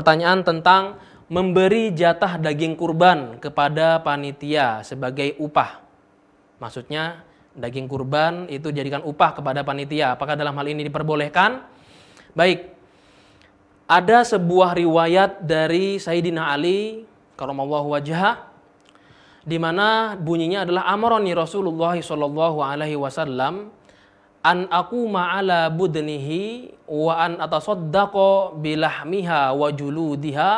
pertanyaan tentang memberi jatah daging kurban kepada panitia sebagai upah. Maksudnya daging kurban itu dijadikan upah kepada panitia. Apakah dalam hal ini diperbolehkan? Baik. Ada sebuah riwayat dari Sayyidina Ali karamallahu wajah, di mana bunyinya adalah amarani Rasulullah sallallahu alaihi wasallam an aku ma'ala budnihi wa an atasaddaqa bilahmiha wa juludiha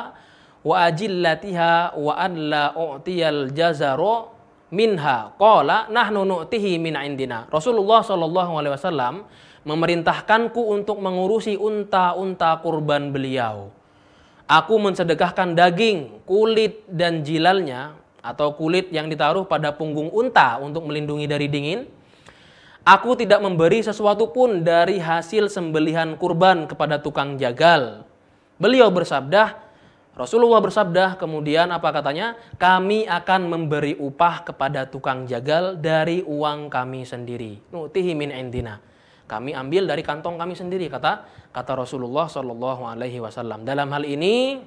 wa ajillatiha wa an la u'tiyal jazaro minha qala nahnu nu'tihi min indina Rasulullah sallallahu alaihi wasallam memerintahkanku untuk mengurusi unta-unta kurban beliau aku mensedekahkan daging kulit dan jilalnya atau kulit yang ditaruh pada punggung unta untuk melindungi dari dingin Aku tidak memberi sesuatu pun dari hasil sembelihan kurban kepada tukang jagal. Beliau bersabda, Rasulullah bersabda, kemudian apa katanya? Kami akan memberi upah kepada tukang jagal dari uang kami sendiri. Nutihi min indina. Kami ambil dari kantong kami sendiri kata kata Rasulullah Shallallahu alaihi wasallam. Dalam hal ini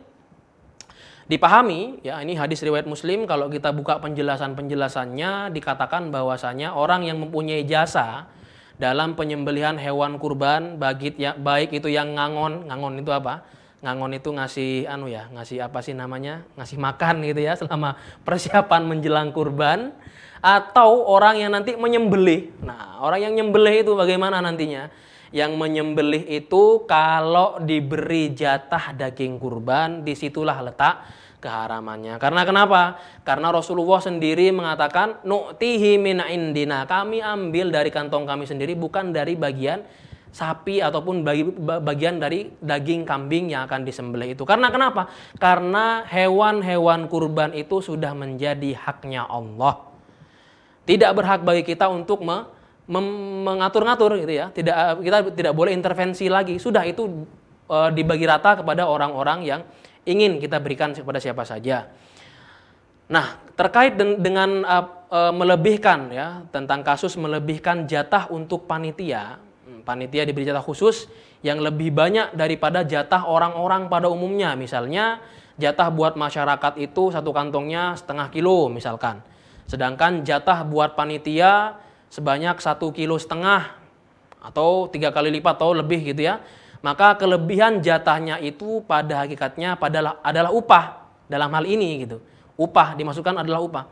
Dipahami, ya ini hadis riwayat Muslim kalau kita buka penjelasan-penjelasannya dikatakan bahwasanya orang yang mempunyai jasa dalam penyembelihan hewan kurban baik, ya, baik itu yang ngangon, ngangon itu apa? Ngangon itu ngasih anu ya, ngasih apa sih namanya? Ngasih makan gitu ya selama persiapan menjelang kurban atau orang yang nanti menyembelih. Nah, orang yang nyembelih itu bagaimana nantinya? yang menyembelih itu kalau diberi jatah daging kurban, disitulah letak keharamannya. Karena kenapa? Karena Rasulullah sendiri mengatakan nu'tihi min indina. Kami ambil dari kantong kami sendiri bukan dari bagian sapi ataupun bagi, bagian dari daging kambing yang akan disembelih itu. Karena kenapa? Karena hewan-hewan kurban itu sudah menjadi haknya Allah. Tidak berhak bagi kita untuk me mengatur-ngatur gitu ya. Tidak eh, kita tidak boleh intervensi lagi. Sudah itu e, dibagi rata kepada orang-orang yang ingin kita berikan kepada siapa saja. Nah, terkait dengan eh, melebihkan ya tentang kasus melebihkan jatah untuk panitia. Hmm, panitia diberi jatah khusus yang lebih banyak daripada jatah orang-orang pada umumnya. Misalnya jatah buat masyarakat itu satu kantongnya setengah kilo misalkan. Sedangkan jatah buat panitia sebanyak satu kilo setengah atau tiga kali lipat atau lebih gitu ya maka kelebihan jatahnya itu pada hakikatnya adalah adalah upah dalam hal ini gitu upah dimasukkan adalah upah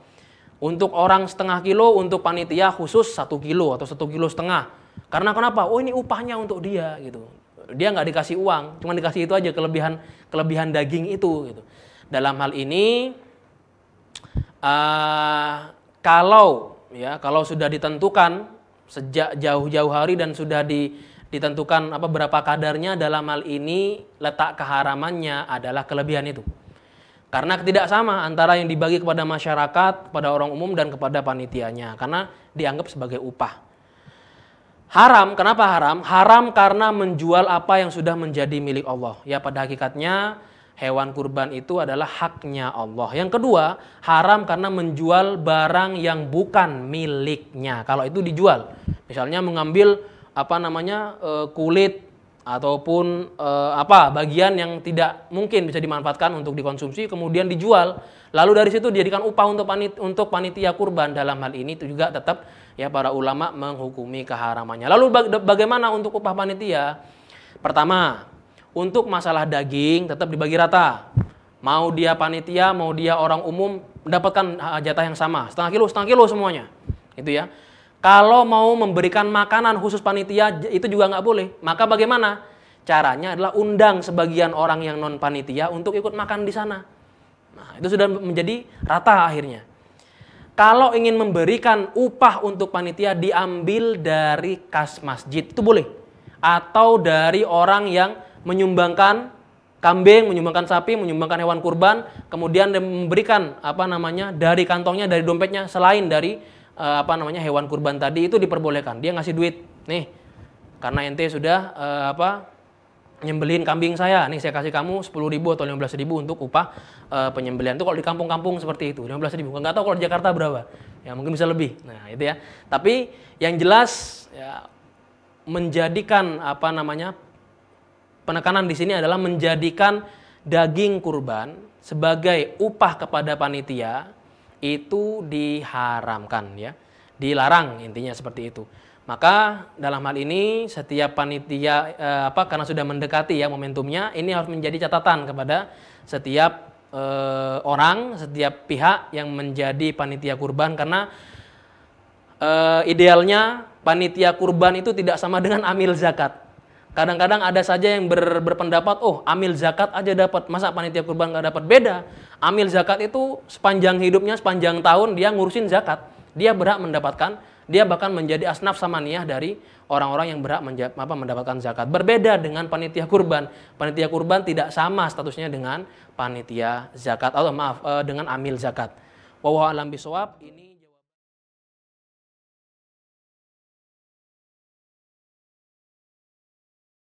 untuk orang setengah kilo untuk panitia khusus satu kilo atau satu kilo setengah karena kenapa oh ini upahnya untuk dia gitu dia nggak dikasih uang cuma dikasih itu aja kelebihan kelebihan daging itu gitu dalam hal ini uh, kalau ya kalau sudah ditentukan sejak jauh-jauh hari dan sudah di, ditentukan apa berapa kadarnya dalam hal ini letak keharamannya adalah kelebihan itu. Karena tidak sama antara yang dibagi kepada masyarakat, kepada orang umum dan kepada panitianya karena dianggap sebagai upah. Haram, kenapa haram? Haram karena menjual apa yang sudah menjadi milik Allah. Ya pada hakikatnya hewan kurban itu adalah haknya Allah. Yang kedua, haram karena menjual barang yang bukan miliknya. Kalau itu dijual, misalnya mengambil apa namanya e, kulit ataupun e, apa bagian yang tidak mungkin bisa dimanfaatkan untuk dikonsumsi kemudian dijual lalu dari situ dijadikan upah untuk panit untuk panitia kurban dalam hal ini itu juga tetap ya para ulama menghukumi keharamannya lalu baga bagaimana untuk upah panitia pertama untuk masalah daging tetap dibagi rata. Mau dia panitia, mau dia orang umum mendapatkan jatah yang sama, setengah kilo, setengah kilo semuanya. Itu ya. Kalau mau memberikan makanan khusus panitia itu juga nggak boleh. Maka bagaimana? Caranya adalah undang sebagian orang yang non panitia untuk ikut makan di sana. Nah, itu sudah menjadi rata akhirnya. Kalau ingin memberikan upah untuk panitia diambil dari kas masjid itu boleh atau dari orang yang menyumbangkan kambing, menyumbangkan sapi, menyumbangkan hewan kurban, kemudian memberikan apa namanya dari kantongnya, dari dompetnya selain dari uh, apa namanya hewan kurban tadi itu diperbolehkan. Dia ngasih duit nih karena ente sudah uh, apa nyembelin kambing saya nih saya kasih kamu sepuluh ribu atau lima belas ribu untuk upah e, penyembelian itu kalau di kampung-kampung seperti itu lima belas ribu nggak tahu kalau di Jakarta berapa ya mungkin bisa lebih nah itu ya tapi yang jelas ya, menjadikan apa namanya penekanan di sini adalah menjadikan daging kurban sebagai upah kepada panitia itu diharamkan ya. Dilarang intinya seperti itu. Maka dalam hal ini setiap panitia eh, apa karena sudah mendekati ya momentumnya ini harus menjadi catatan kepada setiap eh, orang, setiap pihak yang menjadi panitia kurban karena eh, idealnya panitia kurban itu tidak sama dengan amil zakat. Kadang-kadang ada saja yang ber, berpendapat, oh amil zakat aja dapat, masa panitia kurban nggak dapat? Beda. Amil zakat itu sepanjang hidupnya, sepanjang tahun dia ngurusin zakat. Dia berhak mendapatkan, dia bahkan menjadi asnaf samaniyah dari orang-orang yang berhak menja, apa, mendapatkan zakat. Berbeda dengan panitia kurban. Panitia kurban tidak sama statusnya dengan panitia zakat atau maaf eh, dengan amil zakat. Wawah alam bisawab ini